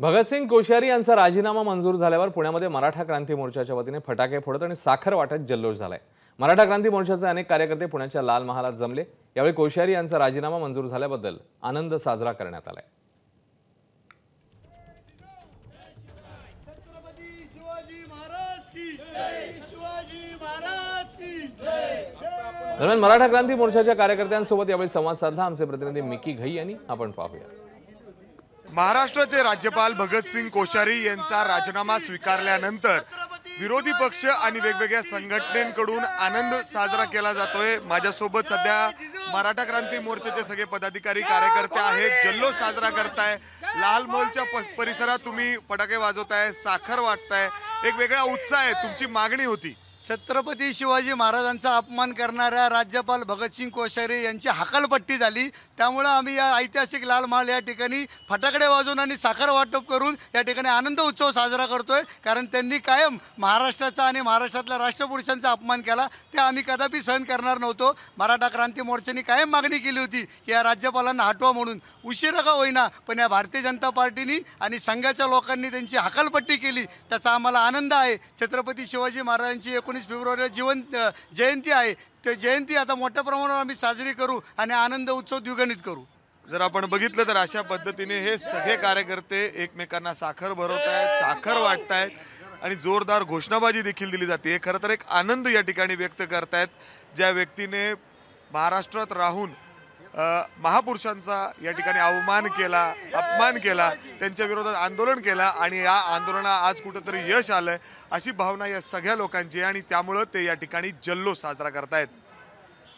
भगतसिंग कोश्यारी यांचा राजीनामा मंजूर झाल्यावर पुण्यामध्ये मराठा क्रांती मोर्चाच्या वतीने फटाके फोडत आणि साखर वाटत जल्लोष झालाय मराठा क्रांती मोर्चाचे अनेक कार्यकर्ते पुण्याच्या लाल महालात जमले यावेळी कोश्यारी यांचा राजीनामा मंजूर झाल्याबद्दल आनंद साजरा करण्यात आलाय दरम्यान मराठा क्रांती मोर्चाच्या कार्यकर्त्यांसोबत यावेळी संवाद साधला आमचे प्रतिनिधी मिकी घई यांनी आपण पाहूया महाराष्ट्राचे राज्यपाल भगतसिंग कोश्यारी यांचा राजीनामा स्वीकारल्यानंतर विरोधी पक्ष आणि वेगवेगळ्या संघटनेकडून आनंद साजरा केला जातोय माझ्यासोबत सध्या मराठा क्रांती मोर्चाचे सगळे पदाधिकारी कार्यकर्ते आहेत जल्लोष साजरा करताय लाल मॉलच्या परिसरात तुम्ही फटाके वाजवताय साखर वाटताय एक वेगळा उत्साह आहे तुमची मागणी होती छत्रपती शिवाजी महाराजांचा अपमान करणाऱ्या राज्यपाल भगतसिंग कोश्यारी यांची हकालपट्टी झाली त्यामुळं आम्ही या ऐतिहासिक लाल महाल या ठिकाणी फटाकडे वाजवून आणि साखर वाटप करून या ठिकाणी आनंद उत्सव साजरा करतोय कारण त्यांनी कायम महाराष्ट्राचा आणि महाराष्ट्रातल्या राष्ट्रपुरुषांचा अपमान केला ते आम्ही कदापि सहन करणार नव्हतो मराठा क्रांती मोर्चाने कायम मागणी केली होती की या राज्यपालांना हटवा म्हणून उशिरा का होईना पण या भारतीय जनता पार्टीनी आणि संघाच्या लोकांनी त्यांची हकालपट्टी केली त्याचा आम्हाला आनंद आहे छत्रपती शिवाजी महाराजांची एक एकोणीस फेब्रुवारीला जीवन जयंती आहे ते जयंती आता मोठ्या प्रमाणावर आम्ही साजरी करू आणि आनंद उत्सव द्विगणित करू जर आपण बघितलं तर अशा पद्धतीने हे सगळे कार्यकर्ते एकमेकांना साखर भरवत आहेत साखर वाटत आहेत आणि जोरदार घोषणाबाजी देखील दिली जाते खरं तर एक आनंद या ठिकाणी व्यक्त करतायत ज्या व्यक्तीने महाराष्ट्रात राहून महापुरुषांचा या ठिकाणी अवमान केला अपमान केला त्यांच्या विरोधात आंदोलन केला आणि या आंदोलना आज कुठंतरी यश आलं अशी भावना या सगळ्या लोकांची आणि त्यामुळं ते या ठिकाणी जल्लोष साजरा करतायत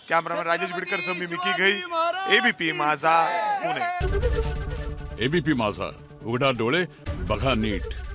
कॅमेरामॅन राजेश बिडकर मी मिकी घई एबीपी माझा पुणे एबीपी माझा उघडा डोळे बघा नीट